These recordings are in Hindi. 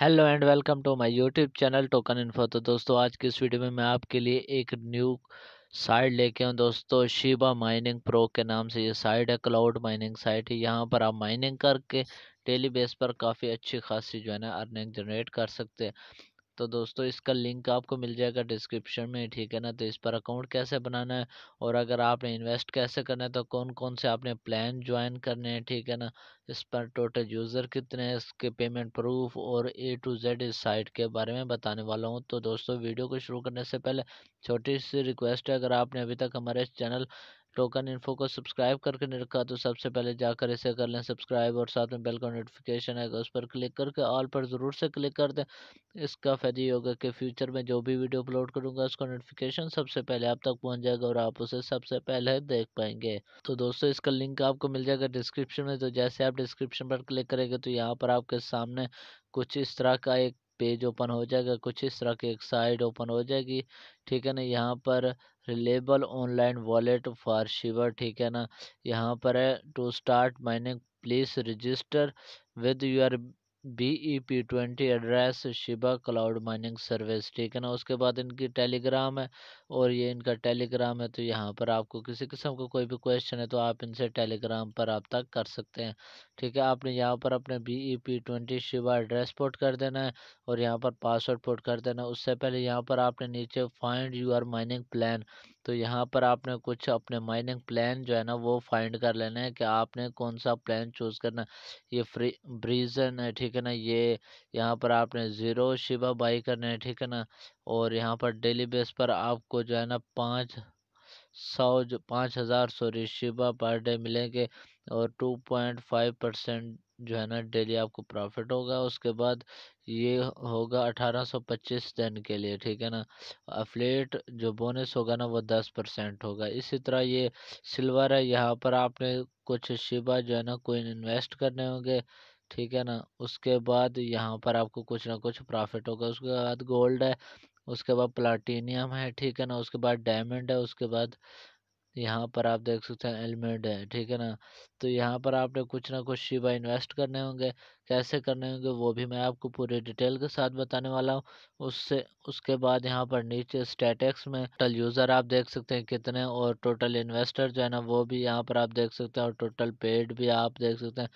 hello and welcome to my YouTube channel token info तो दोस्तों आज की इस वीडियो में मैं आपके लिए एक न्यू साइट लेके हूँ दोस्तों शिबा माइनिंग प्रो के नाम से ये साइट है क्लाउड माइनिंग साइट है यहाँ पर आप माइनिंग करके डेली बेस पर काफ़ी अच्छी खासी जो है ना अर्निंग जनरेट कर सकते हैं तो दोस्तों इसका लिंक आपको मिल जाएगा डिस्क्रिप्शन में ठीक है ना तो इस पर अकाउंट कैसे बनाना है और अगर आपने इन्वेस्ट कैसे करना है तो कौन कौन से आपने प्लान ज्वाइन करने हैं ठीक है ना इस पर टोटल यूज़र कितने हैं इसके पेमेंट प्रूफ और ए टू जेड इस साइट के बारे में बताने वाला हूँ तो दोस्तों वीडियो को शुरू करने से पहले छोटी सी रिक्वेस्ट है अगर आपने अभी तक हमारे चैनल टोकन इन्फो को सब्सक्राइब करके नहीं रखा तो सबसे पहले जाकर इसे कर लें सब्सक्राइब और साथ में बेल का नोटिफिकेशन आएगा उस पर क्लिक करके ऑल पर ज़रूर से क्लिक कर दें इसका फ़ायदा ये होगा कि फ्यूचर में जो भी वीडियो अपलोड करूँगा उसका नोटिफिकेशन सबसे पहले आप तक पहुँच जाएगा और आप उसे सबसे पहले देख पाएंगे तो दोस्तों इसका लिंक आपको मिल जाएगा डिस्क्रिप्शन में तो जैसे आप डिस्क्रिप्शन पर क्लिक करेंगे तो यहाँ पर आपके सामने कुछ इस तरह का एक पेज ओपन हो जाएगा कुछ इस तरह की एक साइड ओपन हो जाएगी ठीक है ना यहाँ पर reliable online wallet for Shiba ठीक है ना यहाँ पर है to start mining please register with your B E P twenty address Shiba cloud mining service ठीक है ना उसके बाद इनकी टेलीग्राम है और ये इनका टेलीग्राम है तो यहाँ पर आपको किसी किस्म का को कोई भी क्वेश्चन है तो आप इनसे टेलीग्राम पर आप तक कर सकते हैं ठीक है आपने यहाँ पर अपने B E P twenty Shiba address put कर देना है और यहाँ पर पासवर्ड पोर्ट कर देना है उससे पहले यहाँ पर आपने नीचे फाइंड यूर माइनिंग प्लान तो यहाँ पर आपने कुछ अपने माइनिंग प्लान जो है ना वो फाइंड कर लेना है कि आपने कौन सा प्लान चूज़ करना है ये फ्री ब्रीजन है ठीक है ना ये यहाँ पर आपने ज़ीरो शिवा बाई करना है ठीक है ना और यहाँ पर डेली बेस पर आपको जो है ना पाँच सौ जो पाँच हज़ार सॉरी शिबा पर डे मिलेंगे और टू पॉइंट फाइव परसेंट जो है ना डेली आपको प्रॉफिट होगा उसके बाद ये होगा अठारह सौ पच्चीस दिन के लिए ठीक है ना अफलेट जो बोनस होगा ना वो दस परसेंट होगा इसी तरह ये सिल्वर है यहाँ पर आपने कुछ शिबा जो है ना कोई इन्वेस्ट करने होंगे ठीक है ना उसके बाद यहाँ पर आपको कुछ ना कुछ प्रॉफिट होगा उसके बाद गोल्ड है उसके बाद प्लाटीनियम है ठीक है ना उसके बाद डायमंड है उसके बाद यहाँ पर आप देख सकते हैं एलमेड है ठीक है ना तो यहाँ पर आपने कुछ ना कुछ शिवा इन्वेस्ट करने होंगे कैसे करने होंगे वो भी मैं आपको पूरे डिटेल के साथ बताने वाला हूँ उससे उसके बाद यहाँ पर नीचे स्टेटेक्स में टोटल यूज़र आप देख सकते हैं कितने और टोटल इन्वेस्टर जो है ना वो भी यहाँ पर आप देख सकते हैं और टोटल पेड भी आप देख सकते हैं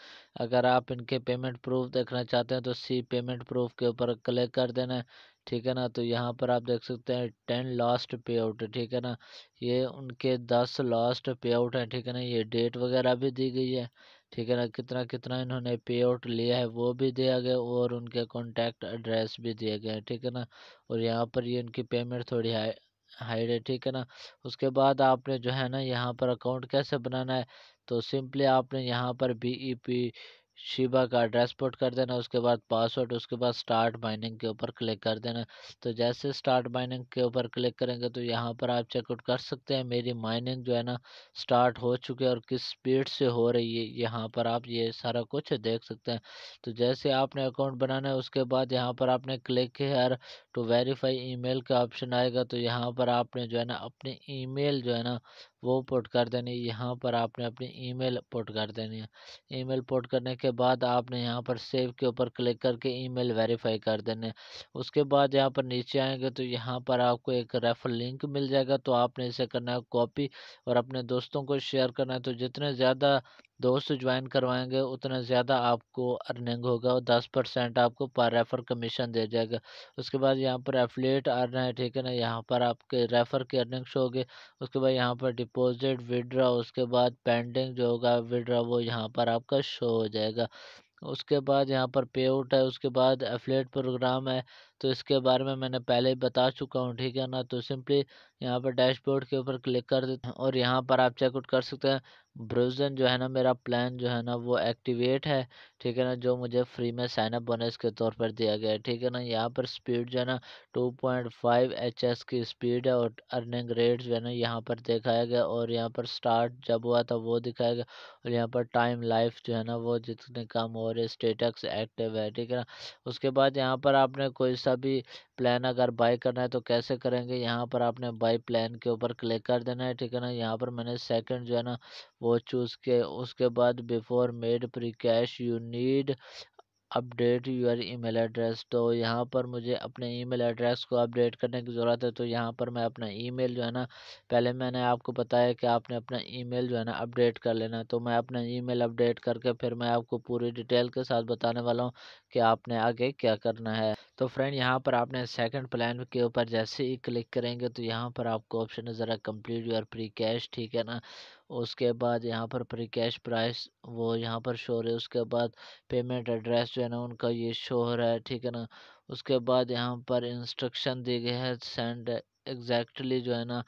अगर आप इनके पेमेंट प्रूफ देखना चाहते हैं तो सी पेमेंट प्रूफ के ऊपर क्लिक कर देना है ठीक है ना तो यहाँ पर आप देख सकते हैं टेन लास्ट पे आउट है ठीक है ना ये उनके दस लास्ट पे आउट हैं ठीक है ना ये डेट वगैरह भी दी गई है ठीक है ना कितना कितना इन्होंने पे आउट लिया है वो भी दिया गया और उनके कॉन्टैक्ट एड्रेस भी दिया गया हैं ठीक है ना और यहाँ पर ये उनकी पेमेंट थोड़ी हाई हाइड है ठीक है ना उसके बाद आपने जो है ना यहाँ पर अकाउंट कैसे बनाना है तो सिंपली आपने यहाँ पर बी ई पी शिबा का एड्रेस पुट कर देना उसके बाद पासवर्ड उसके बाद स्टार्ट माइनिंग के ऊपर क्लिक कर देना तो जैसे स्टार्ट माइनिंग के ऊपर क्लिक करेंगे तो यहाँ पर आप चेकआउट कर सकते हैं मेरी माइनिंग जो है ना स्टार्ट हो चुकी है और किस स्पीड से हो रही है यहाँ पर आप ये सारा कुछ देख सकते हैं तो जैसे आपने अकाउंट बनाना है उसके बाद यहाँ पर आपने क्लिक हेयर टू वेरीफाई ई का ऑप्शन आएगा तो यहाँ पर आपने जो है ना अपनी ई जो है ना वो पुट कर देनी यहाँ पर आपने अपनी ईमेल पुट कर देनी है ईमेल पोर्ट करने के बाद आपने यहाँ पर सेव के ऊपर क्लिक करके ईमेल वेरीफाई कर देने उसके बाद यहाँ पर नीचे आएंगे तो यहाँ पर आपको एक रेफर लिंक मिल जाएगा तो आपने इसे करना है कॉपी और अपने दोस्तों को शेयर करना है तो जितने ज़्यादा दोस्त ज्वाइन करवाएंगे उतना ज़्यादा आपको अर्निंग होगा और दस परसेंट आपको पर रेफ़र कमीशन दे जाएगा उसके बाद यहाँ पर एफिलेट अर्न है ठीक है ना यहाँ पर आपके रेफ़र की अर्निंग शो होगी उसके बाद यहाँ पर डिपॉजिट विड्रा उसके बाद पेंडिंग जो होगा विड्रा वो यहाँ पर आपका शो हो जाएगा उसके बाद यहाँ पर पे आउट है उसके बाद एफिलेट प्रोग्राम है तो इसके बारे में मैंने पहले ही बता चुका हूँ ठीक है ना तो सिंपली यहाँ पर डैशबोर्ड के ऊपर क्लिक कर देते हैं और यहाँ पर आप चेकआउट कर सकते हैं ब्रोजन जो है ना मेरा प्लान जो है ना वो एक्टिवेट है ठीक है ना जो मुझे फ्री में साइनअप बोनस के तौर पर दिया गया है ठीक है ना यहाँ पर स्पीड जो है ना एच एस की स्पीड है और अर्निंग रेट जो है ना यहाँ पर दिखाया गया और यहाँ पर स्टार्ट जब हुआ था वो दिखाया गया और यहाँ पर टाइम लाइफ जो है ना वो जितने कम हो रहे स्टेटस एक्टिव है ठीक है ना उसके बाद यहाँ पर आपने कोई सा सा भी प्लान अगर बाय करना है तो कैसे करेंगे यहाँ पर आपने बाय प्लान के ऊपर क्लिक कर देना है ठीक है ना यहाँ पर मैंने सेकंड जो है ना वो चूज़ के उसके बाद before made pre cash you need update your email address तो यहाँ पर मुझे अपने ईमेल एड्रेस को अपडेट करने की ज़रूरत है तो यहाँ पर मैं अपना ईमेल जो है ना पहले मैंने आपको बताया कि आपने अपना ईमेल जो है ना अपडेट कर लेना तो मैं अपना ईमेल अपडेट करके फिर मैं आपको पूरी डिटेल के साथ बताने वाला हूँ कि आपने आगे क्या करना है तो फ्रेंड यहाँ पर आपने सेकंड प्लान के ऊपर जैसे ही क्लिक करेंगे तो यहाँ पर आपको ऑप्शन है ज़रा कम्प्लीट योर प्री कैश ठीक है ना उसके बाद यहाँ पर प्री कैश प्राइस वो यहाँ पर शो हो रहा है उसके बाद पेमेंट एड्रेस जो है ना उनका ये शो हो रहा है ठीक है ना उसके बाद यहाँ पर इंस्ट्रक्शन दी गई है सेंड एग्जैक्टली exactly जो है ना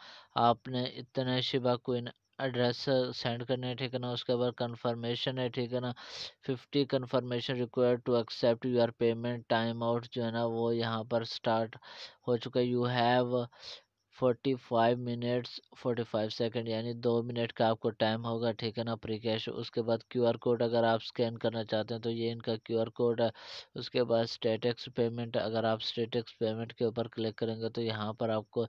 आपने इतने शिबा कोइन एड्रेस सेंड करने है ठीक है ना उसके बाद कंफर्मेशन है ठीक है ना fifty confirmation require to accept your payment time out जो है ना वो यहाँ पर स्टार्ट हो चुका है you have forty five minutes forty five second यानी दो मिनट का आपको टाइम होगा ठीक है ना प्री कैश उसके बाद क्यू आर कोड अगर आप स्कैन करना चाहते हैं तो ये इनका क्यू आर कोड है उसके बाद स्टेटक्स पेमेंट अगर आप स्टेटक्स पेमेंट के ऊपर क्लिक करेंगे तो यहाँ पर आपको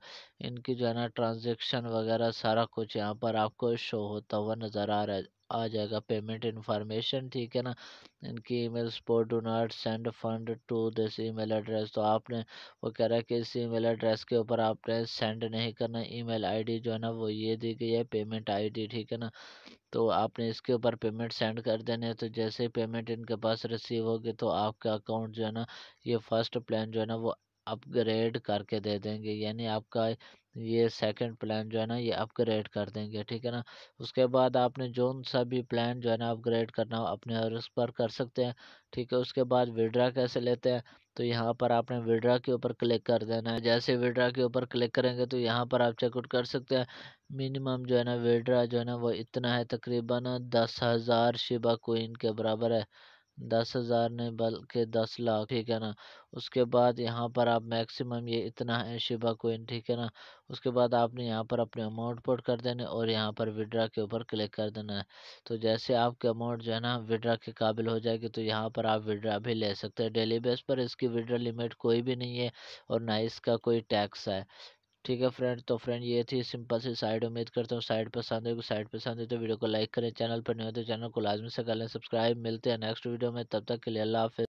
इनकी जो है ना ट्रांजेक्शन वगैरह सारा कुछ यहाँ पर आपको शो होता हुआ नज़र आ रहा है आ जाएगा पेमेंट इन्फॉर्मेशन ठीक है ना इनकी email support do not send fund to this email address तो आपने वो कह रहा है कि इस ईमेल एड्रेस के ऊपर आपने सेंड नहीं करना ईमेल आईडी जो है ना वो ये दी गई है पेमेंट आईडी ठीक है ना तो आपने इसके ऊपर पेमेंट सेंड कर देने तो जैसे ही पेमेंट इनके पास रिसीव होगी तो आपका अकाउंट जो है ना ये फर्स्ट प्लान जो है ना वो अपग्रेड करके दे देंगे यानी आपका ये सेकंड प्लान जो है ना ये अपग्रेड कर देंगे ठीक है ना उसके बाद आपने जो सा भी प्लान जो है ना अपग्रेड करना हो अपने उस पर कर सकते हैं ठीक है उसके बाद विड्रा कैसे लेते हैं तो यहाँ पर आपने विड्रा के ऊपर क्लिक कर देना है जैसे विड्रा के ऊपर क्लिक करेंगे तो यहाँ पर आप चेकआउट कर सकते हैं मिनिमम जो है ना विड्रा जो है ना वो इतना है तकरीबन दस हज़ार शिबा कोइन के बराबर है दस हज़ार नहीं बल्कि दस लाख ठीक है ना उसके बाद यहाँ पर आप मैक्सिमम ये इतना है शिबा कोइन ठीक है ना उसके बाद आपने यहाँ पर अपने अमाउंट पुट कर देने और यहाँ पर विड्रा के ऊपर क्लिक कर देना है तो जैसे आपके अमाउंट जो है ना विड्रा के काबिल हो जाएगी तो यहाँ पर आप विड्रा भी ले सकते हैं डेली बेस पर इसकी विड्रा लिमिट कोई भी नहीं है और ना इसका कोई टैक्स है ठीक है फ्रेंड तो फ्रेंड ये थी सिंपल सी साइड उम्मीद करता हूँ साइड पसंद है साइड पसंद है तो वीडियो को लाइक करें चैनल पर नहीं हो तो चैनल को लाजमी से कर लें सब्सक्राइब मिलते हैं नेक्स्ट वीडियो में तब तक के लिए अल्लाह हाफिज़